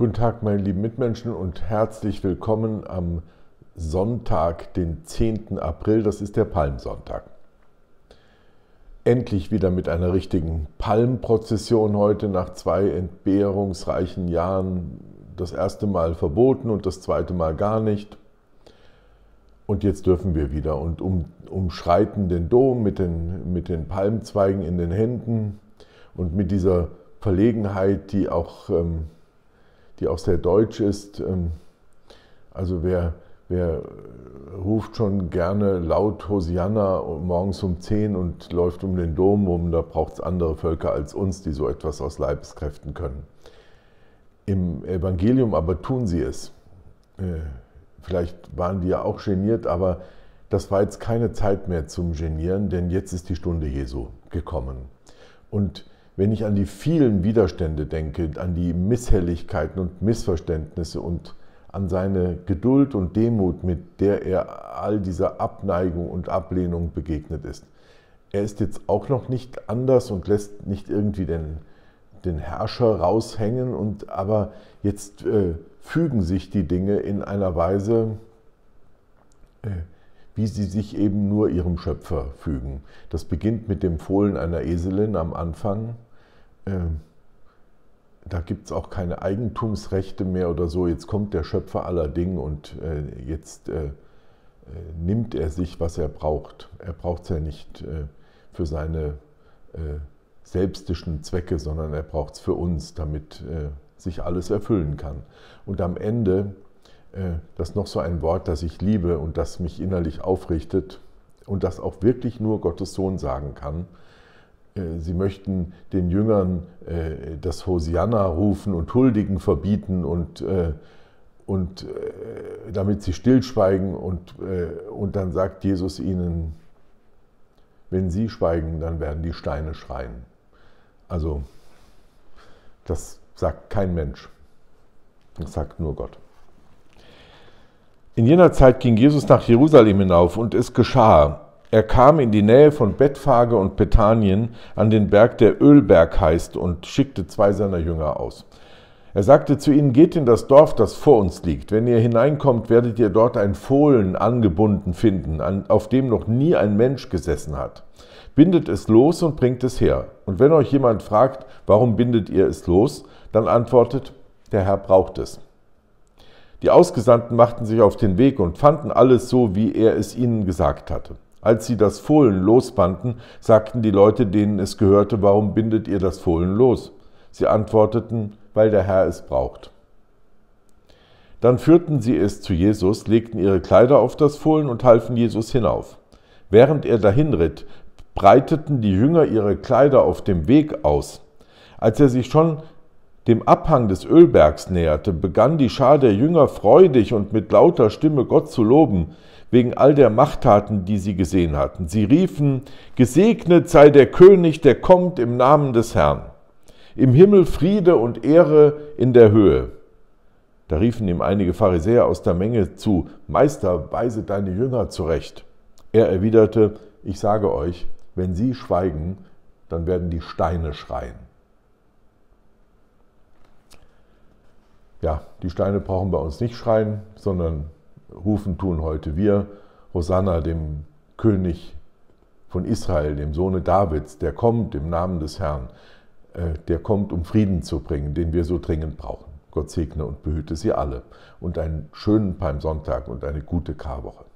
Guten Tag, meine lieben Mitmenschen und herzlich willkommen am Sonntag, den 10. April, das ist der Palmsonntag. Endlich wieder mit einer richtigen Palmprozession heute nach zwei entbehrungsreichen Jahren. Das erste Mal verboten und das zweite Mal gar nicht. Und jetzt dürfen wir wieder und um, umschreiten den Dom mit den, mit den Palmzweigen in den Händen und mit dieser Verlegenheit, die auch... Ähm, die auch sehr deutsch ist. Ähm, also wer, wer ruft schon gerne laut Hosianna morgens um 10 und läuft um den Dom rum, da braucht es andere Völker als uns, die so etwas aus Leibeskräften können. Im Evangelium aber tun sie es. Äh, vielleicht waren die ja auch geniert, aber das war jetzt keine Zeit mehr zum Genieren, denn jetzt ist die Stunde Jesu gekommen. Und wenn ich an die vielen Widerstände denke, an die Misshelligkeiten und Missverständnisse und an seine Geduld und Demut, mit der er all dieser Abneigung und Ablehnung begegnet ist. Er ist jetzt auch noch nicht anders und lässt nicht irgendwie den, den Herrscher raushängen, und, aber jetzt äh, fügen sich die Dinge in einer Weise, äh, wie sie sich eben nur ihrem Schöpfer fügen. Das beginnt mit dem Fohlen einer Eselin am Anfang ähm, da gibt es auch keine Eigentumsrechte mehr oder so. Jetzt kommt der Schöpfer aller Dinge und äh, jetzt äh, äh nimmt er sich, was er braucht. Er braucht es ja nicht äh, für seine äh, selbstischen Zwecke, sondern er braucht es für uns, damit äh, sich alles erfüllen kann. Und am Ende, das ist noch so ein Wort, das ich liebe und das mich innerlich aufrichtet und das auch wirklich nur Gottes Sohn sagen kann, äh, sie möchten den Jüngern äh, das Hosianna rufen und Huldigen verbieten und, äh, und damit sie stillschweigen. Und, und dann sagt Jesus ihnen, wenn sie schweigen, dann werden die Steine schreien. Also das sagt kein Mensch, das sagt nur Gott. In jener Zeit ging Jesus nach Jerusalem hinauf und es geschah, er kam in die Nähe von Bethphage und Bethanien an den Berg, der Ölberg heißt, und schickte zwei seiner Jünger aus. Er sagte zu ihnen, geht in das Dorf, das vor uns liegt. Wenn ihr hineinkommt, werdet ihr dort ein Fohlen angebunden finden, auf dem noch nie ein Mensch gesessen hat. Bindet es los und bringt es her. Und wenn euch jemand fragt, warum bindet ihr es los, dann antwortet, der Herr braucht es. Die Ausgesandten machten sich auf den Weg und fanden alles so, wie er es ihnen gesagt hatte. Als sie das Fohlen losbanden, sagten die Leute, denen es gehörte, warum bindet ihr das Fohlen los? Sie antworteten, weil der Herr es braucht. Dann führten sie es zu Jesus, legten ihre Kleider auf das Fohlen und halfen Jesus hinauf. Während er dahinritt, breiteten die Jünger ihre Kleider auf dem Weg aus. Als er sich schon dem Abhang des Ölbergs näherte, begann die Schar der Jünger freudig und mit lauter Stimme Gott zu loben, wegen all der Machttaten, die sie gesehen hatten. Sie riefen, Gesegnet sei der König, der kommt im Namen des Herrn. Im Himmel Friede und Ehre in der Höhe. Da riefen ihm einige Pharisäer aus der Menge zu, Meister, weise deine Jünger zurecht. Er erwiderte, ich sage euch, wenn sie schweigen, dann werden die Steine schreien. Ja, die Steine brauchen bei uns nicht schreien, sondern rufen tun heute wir. Hosanna, dem König von Israel, dem Sohne Davids, der kommt im Namen des Herrn, äh, der kommt, um Frieden zu bringen, den wir so dringend brauchen. Gott segne und behüte sie alle und einen schönen Palmsonntag und eine gute Karwoche.